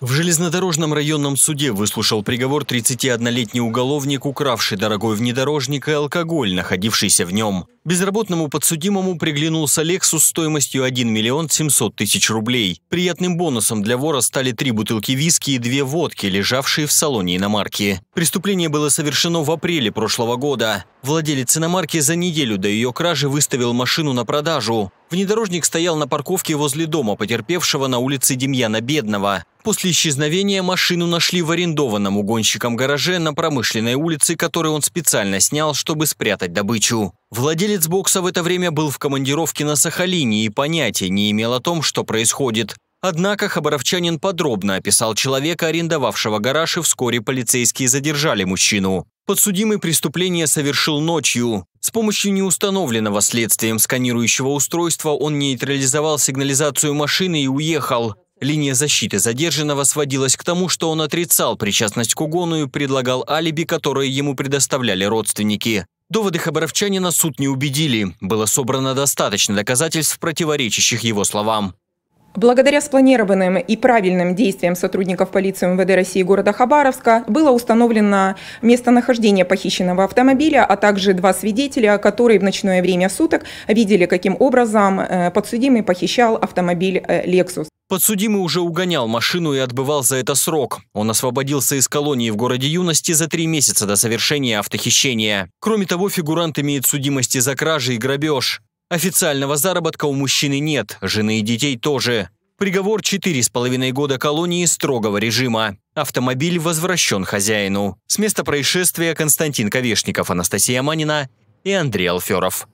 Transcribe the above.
В железнодорожном районном суде выслушал приговор 31-летний уголовник, укравший дорогой внедорожник и алкоголь, находившийся в нем. Безработному подсудимому приглянулся Lexus стоимостью 1 миллион 700 тысяч рублей. Приятным бонусом для вора стали три бутылки виски и две водки, лежавшие в салоне иномарки. Преступление было совершено в апреле прошлого года. Владелец иномарки за неделю до ее кражи выставил машину на продажу. Внедорожник стоял на парковке возле дома потерпевшего на улице Демьяна Бедного. После исчезновения машину нашли в арендованном угонщиком гараже на промышленной улице, который он специально снял, чтобы спрятать добычу. Владелец бокса в это время был в командировке на Сахалине и понятия не имел о том, что происходит. Однако Хабаровчанин подробно описал человека, арендовавшего гараж, и вскоре полицейские задержали мужчину. Подсудимый преступление совершил ночью. С помощью неустановленного следствием сканирующего устройства он нейтрализовал сигнализацию машины и уехал. Линия защиты задержанного сводилась к тому, что он отрицал причастность к угону и предлагал алиби, которое ему предоставляли родственники. Доводы хабаровчанина суд не убедили. Было собрано достаточно доказательств, противоречащих его словам. Благодаря спланированным и правильным действиям сотрудников полиции МВД России города Хабаровска было установлено местонахождение похищенного автомобиля, а также два свидетеля, которые в ночное время суток видели, каким образом э, подсудимый похищал автомобиль э, «Лексус». Подсудимый уже угонял машину и отбывал за это срок. Он освободился из колонии в городе Юности за три месяца до совершения автохищения. Кроме того, фигурант имеет судимости за кражи и грабеж. Официального заработка у мужчины нет, жены и детей тоже. Приговор 4,5 года колонии строгого режима. Автомобиль возвращен хозяину. С места происшествия Константин Ковешников, Анастасия Манина и Андрей Алферов.